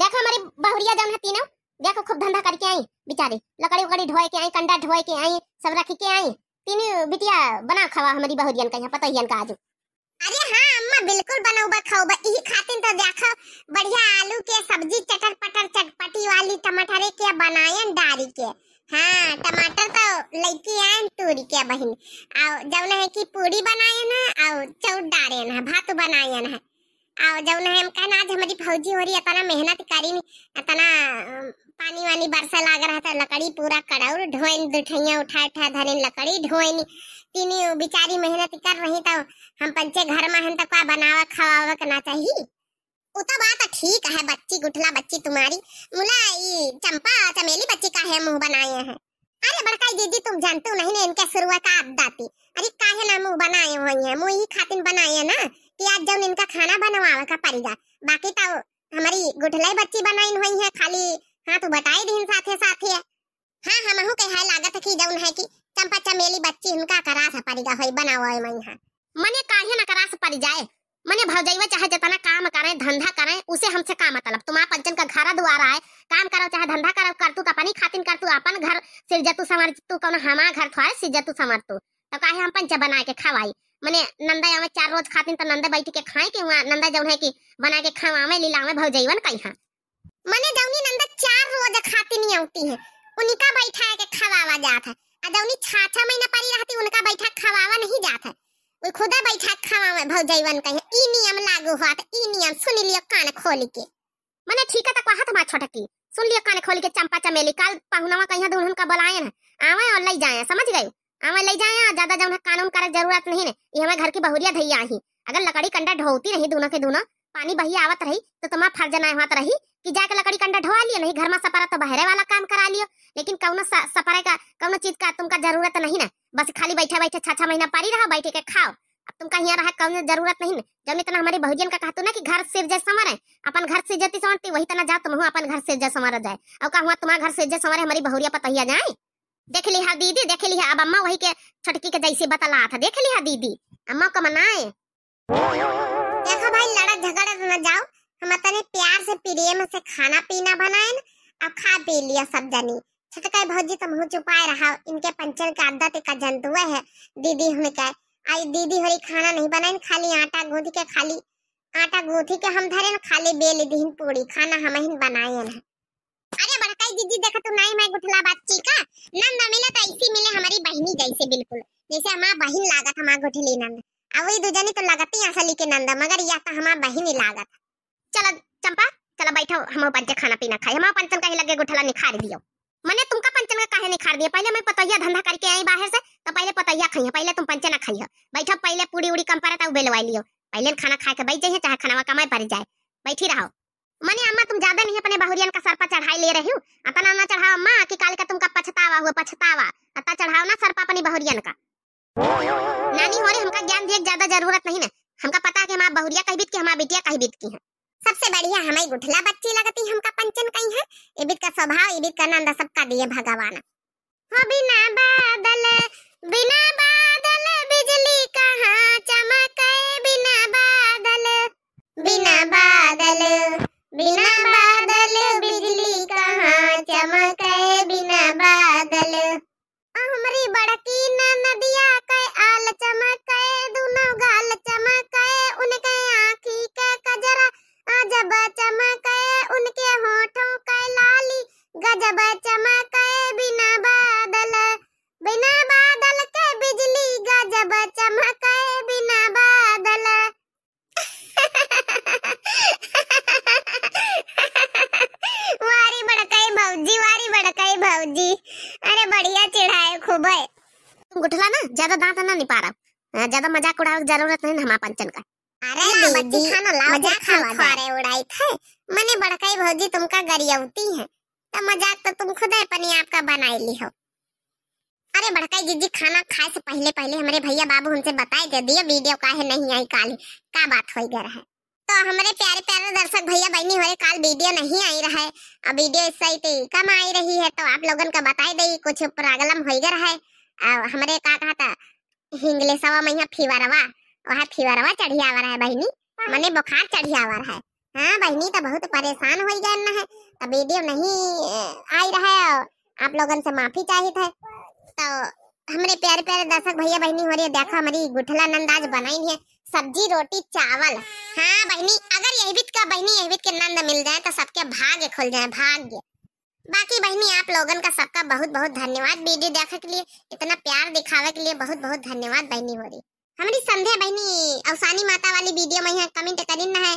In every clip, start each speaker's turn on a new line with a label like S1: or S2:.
S1: देखो हमारी बहुरिया जम है तीनों देखो खूब धंधा करके आई बिचारी लकड़ी उकड़ी ढोए के आई कंडा ढोए के आई सब रखी के आई तीनों बिटिया बना खावा हमारी बहुरियन का यहाँ ही का आजू अरे हाँ अम्मा बिल्कुल बनाऊबा खाऊबा यही खाते तो देखो बढ़िया आलू के
S2: सब्जी चटर पटर चटपटी वाली टमाटर के बनायन डारी के हाँ टमाटर तो लेके आए तूरी के बहन और जौन है कि पूरी बनायन ना और चौट डारे ना भात बनायन ना और जौन है हमका ना आज हमारी फौजी हो रही है तना मेहनत करी तना पानी वानी बरसा लाग रहा था लकड़ी पूरा कड़ाउर ढोइन दुठैया उठा उठा धरे लकड़ी ढोइन तीनी बिचारी मेहनत कर रही था तो हम पंचे घर में हम तो का बनावा खवावा करना चाहिए वो तो बात तो ठीक है बच्ची गुठला बच्ची तुम्हारी मुला ये चंपा चमेली बच्ची का है मुंह बनाए हैं अरे बड़का दीदी तुम जानते हो नहीं ना इनके का आदत आती अरे काहे ना मुंह बनाए हुए हैं मुंह ही खातिन बनाए हैं ना आज जब इनका खाना बनवा का पड़ेगा बाकी तो हमारी गुठलाई बच्ची बनाई हुई है खाली हाँ तो बताई दिन साथ है साथ है हाँ हम हाँ, कह लागत
S1: की जौन है की चंपा चमेली बच्ची उनका करा सा पड़ेगा होई बनावे मैं हां मने काहे ना करा सा पड़ जाए मने भौजाईवा चाहे जितना काम करे धंधा करे उसे हमसे का मतलब तुम्हारा पंचन का घर द्वारा है काम करो चाहे धंधा करो कर तू तो अपनी खातिन कर तू अपन घर सिर जतू समर तू कौन हमारा घर थोड़ा सिर जतू समर तू तो काहे हम पंच बना के खवाई मने नंदा आवे चार रोज खातिन तो नंदा बैठ के खाए के हुआ नंदा जो है कि बना के लीला में खावावे लीलावे कई कहिहा मने जौनी नंदा चार रोज खातिन आती है उनका बैठा के खवावा
S2: जात है आ जौनी छा छाछा महीना पारी रहती उनका बैठा खवावा नहीं जात है वो खुदा बैठा
S1: खावा में खवावे भौजैवन कहिहा ई नियम लागू होत ई नियम सुन लियो कान खोल के मने ठीक है तो कहत मा छोटकी सुन लियो कान खोल के चंपा चमेली काल पहुनावा कहिहा दुल्हन का बुलाए ना आवे और ले जाए समझ गयो हमें ले जाए ज्यादा जम कानून का जरूरत नहीं है ये हमें घर की बहुरिया धैया ही अगर लकड़ी कंडा ढोती नहीं दोनों के दोनों पानी बही आवत रही तो तुम्हारा फर्ज ना होता रही कि जाकर लकड़ी कंडा ढोवा लियो नहीं घर में सपरा तो बहरे वाला काम करा लियो लेकिन कौनो सपरे का कौनो चीज का तुमका जरूरत नहीं ना बस खाली बैठे बैठे छा महीना पारी रहा बैठे के खाओ अब तुमका यहाँ रहा कौन जरूरत नहीं जब इतना हमारी बहुजन का तू ना कि घर सिर जय समर है अपन घर से जती समरती वही तना जा तुम अपन घर से जय समर जाए और कहा तुम्हारा घर से जय समर हमारी बहुरिया पतहिया जाए देख ली हा दीदी देख ली अब अम्मा वही के छोटकी के जैसे बतला था देख ली हा दीदी अम्मा को मनाए देखो भाई लड़क झगड़ न जाओ हम तने प्यार से प्रेम
S2: से खाना पीना बनाए अब खा पी लिया सब जनी छटका भौजी तो मुंह छुपाए रहा इनके पंचर का आदत का जंतु है दीदी हमने कह आई दीदी हरी खाना नहीं बनाए खाली आटा गूंथ के खाली आटा गूंथी के हम धरे खाली बेल दीन पूरी खाना हम ही बनाए हैं अरे बताई दीदी देखा तू तो नहीं मैं गुठला बात बच्ची का नंद मिला तो ऐसी मिले हमारी बहनी जैसे बिल्कुल जैसे हमारा बहन लागत हमारा गुठली नंद अब वही दुजनी
S1: तो लगती है असली के नंद मगर यह तो हमारा बहनी लागत चलो चंपा चलो बैठो हम पंच खाना पीना खाए हमारा पंचन का ही लगे गुठला निखार दियो मैंने तुमका पंचन का कहे निखार दिया पहले मैं पतैया धंधा करके आई बाहर से तो पहले पतैया खाई पहले तुम पंचन खाई बैठो पहले पूरी उड़ी कम परत तो बेलवाई लियो पहले खाना खा के बैठ जाइए चाहे खाना कमाए पर जाए बैठी रहो मने अम्मा तुम ज्यादा नहीं अपने बहुरियन का सर पर चढ़ाई ले रहे हो अपना ना चढ़ाओ अम्मा कि काल का तुमका पछतावा हुआ पछतावा अता चढ़ाओ ना सर पर अपनी बहुरियन का नानी हो हमका ज्ञान दिए ज्यादा जरूरत नहीं ना हमका पता है कि हमारा बहुरिया कही बीत की हमारा बिटिया कही बीत की है सबसे बढ़िया हमारी गुठला बच्ची
S2: लगती हमका पंचन कहीं है इबित का स्वभाव इबित का नंदा सबका दिए भगवान हो बिना बादल बिना बादल
S1: गुठला ना ज्यादा दांत ना निपा रहा ज्यादा मजाक उड़ाने की जरूरत नहीं हमारा पंचन का अरे हाँ, बच्ची खाना लाओ मजाक खा तो रहे उड़ाई थे मने बड़काई
S2: भौजी तुमका गरियवती है तो मजाक तो तुम खुद है पनी आपका बनाई ली हो अरे बड़काई जीजी खाना खाए से पहले पहले हमारे भैया बाबू उनसे बताए दे दिए वीडियो का है नहीं आई काली का बात हो गया है तो हमारे प्यारे प्यारे दर्शक भैया बहनी हमारे काल वीडियो नहीं आई रहा है अब वीडियो इस सही थी कम आई रही है तो आप लोगों का बताए दे कुछ प्रॉब्लम हो गया है हमारे का कहा था हिंगलेसवा मैया फीवरवा वहाँ फीवरवा चढ़िया आ है बहनी मने बुखार चढ़िया आ है हाँ बहनी तो बहुत परेशान हो गया है तो वीडियो नहीं आई रहा है आप लोगन से माफी चाहिए था तो हमारे प्यारे प्यारे दर्शक भैया बहनी हो रही है देखो हमारी गुठला नंदाज बनाई है सब्जी रोटी चावल हाँ बहनी अगर यही बीत का बहनी यही बीत के नंद मिल जाए तो सबके भाग्य खुल जाए भाग्य बाकी बहनी आप लोगन का सबका बहुत बहुत धन्यवाद वीडियो देखे के लिए इतना प्यार दिखावे के लिए बहुत बहुत धन्यवाद बहनी हो रही हमारी संध्या बहनी अवसानी माता वाली वीडियो में है कमेंट करी ना है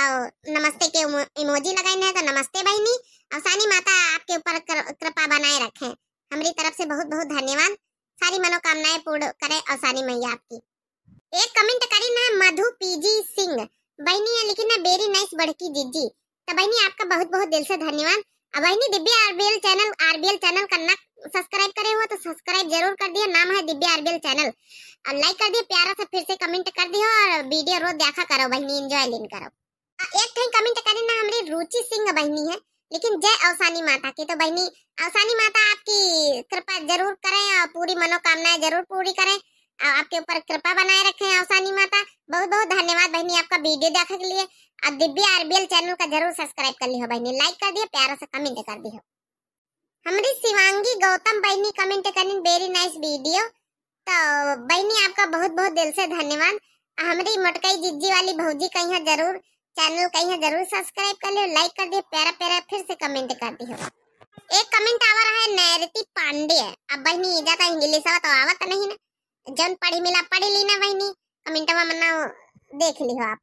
S2: और नमस्ते के इमोजी लगाइन है तो नमस्ते बहनी अवसानी माता आपके ऊपर कृपा बनाए रखे हमारी तरफ से बहुत बहुत धन्यवाद सारी मनोकामनाएं पूर्ण करे अवसानी मैया आपकी एक कमेंट करी ना मधु पीजी सिंह बहनी है लेकिन ना नाइस बड़की जीजी तो बहनी आपका बहुत बहुत दिल से धन्यवाद वही Divya RBL channel RBL channel करना सब्सक्राइब करे हो तो सब्सक्राइब जरूर कर दिया नाम है दिव्या आरबीएल चैनल और लाइक कर दिए प्यारा से फिर से कमेंट कर दियो और वीडियो रोज देखा करो बहनी एंजॉय लिन करो एक कहीं कमेंट करी ना हमारी रुचि सिंह बहनी है लेकिन जय अवसानी माता की तो बहनी अवसानी माता आपकी कृपा जरूर करें और पूरी मनोकामनाएं जरूर पूरी करें और आपके ऊपर कृपा बनाए रखें अवसानी माता बहुत बहुत धन्यवाद बहनी आपका वीडियो देखने के लिए अब दिव्या आरबीएल चैनल का जरूर सब्सक्राइब कर लियो हो बहनी लाइक कर दियो प्यारा सा कमेंट कर दियो हो हमारी शिवांगी गौतम बहनी कमेंट करनी वेरी नाइस वीडियो तो बहनी आपका बहुत बहुत दिल से धन्यवाद हमारी मटकाई जिज्जी वाली भौजी कहीं जरूर चैनल कहीं जरूर सब्सक्राइब कर लियो लाइक कर दियो प्यारा प्यारा फिर से कमेंट कर दियो एक कमेंट आवा रहा है नैरति पांडे अब बहनी इजा ज्यादा इंग्लिश आवा तो आवा तो नहीं ना जन पढ़ी मिला पढ़ी ली ना बहनी कमेंट मना देख लियो आप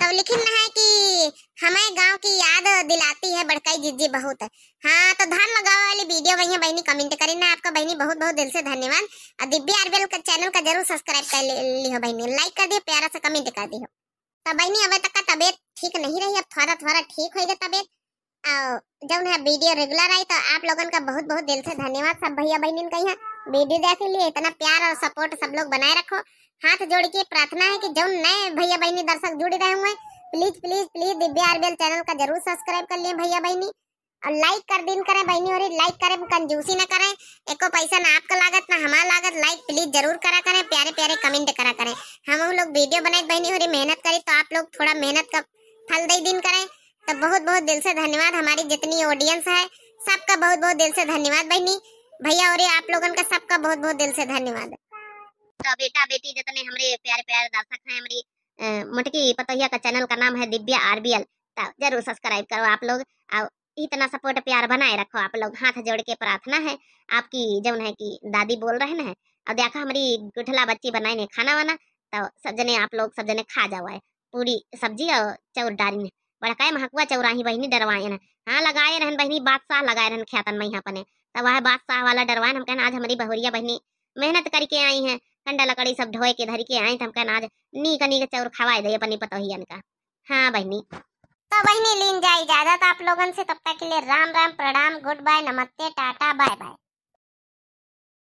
S2: तब लिखिन ना है कि हमें गांव की याद दिलाती है बड़काई जिज्जी बहुत हाँ तो धान लगावे वाली वीडियो भैया बहनी कमेंट करी ना आपका बहनी बहुत बहुत दिल से धन्यवाद और दिव्या आरबीएल का चैनल का जरूर सब्सक्राइब कर लियो बहनी लाइक कर दियो प्यारा सा कमेंट कर दियो तो बहनी अब तक का तबियत ठीक नहीं रही अब थोड़ा थोड़ा ठीक हो गया तबियत और जब वीडियो रेगुलर आई तो आप लोगों का बहुत बहुत दिल से धन्यवाद सब भैया बहनी कही वीडियो के लिए इतना प्यार और सपोर्ट सब लोग बनाए रखो हाथ जोड़ के प्रार्थना है कि जो नए भैया बहनी दर्शक जुड़ रहे हुए please please please Divya RBL channel का जरूर सब्सक्राइब कर लिए भैया बहनी और लाइक कर दिन करें बहनी और लाइक करें कंजूसी ना करें एक पैसा ना आपका लागत ना हमारा लागत लाइक प्लीज जरूर करा करें प्यारे प्यारे कमेंट करा करें हम हम लोग वीडियो बनाए बहनी और मेहनत करें तो आप लोग थोड़ा मेहनत का फल दे दिन करें तो बहुत बहुत दिल से धन्यवाद हमारी जितनी ऑडियंस है सबका बहुत बहुत दिल से धन्यवाद बहनी भैया और ये आप लोगों का
S1: सबका बहुत बहुत दिल से धन्यवाद तो बेटा बेटी जितने हमारे प्यारे प्यारे दर्शक हैं हमारी मुटकी पतोहिया का चैनल का नाम है दिव्या आरबीएल तो जरूर सब्सक्राइब करो आप लोग इतना सपोर्ट प्यार बनाए रखो आप लोग हाथ जोड़ के प्रार्थना है आपकी जौन है कि दादी बोल रहे हैं और देखा हमारी गुठला बच्ची बनाए ने खाना वाना तो सब जने आप लोग सब जने खा जाओ है पूरी सब्जी और चौर डाली ने बड़का महकुआ चौराही बहनी डरवाए ना हाँ लगाए रहन बहनी बादशाह लगाए रहन ख्यातन यहाँ पने वह बादशाह वाला डरवान हम कहना आज हमारी बहुरिया बहनी मेहनत करके आई हैं कंडा लकड़ी सब ढोए के धर के आई हम कहना आज नीक नीक चौर खवाए दे अपनी पतोहियन का हाँ बहनी तो बहनी लीन जाए इजाजत आप लोगन से तब तक के लिए राम राम प्रणाम गुड बाय नमस्ते टाटा बाय बाय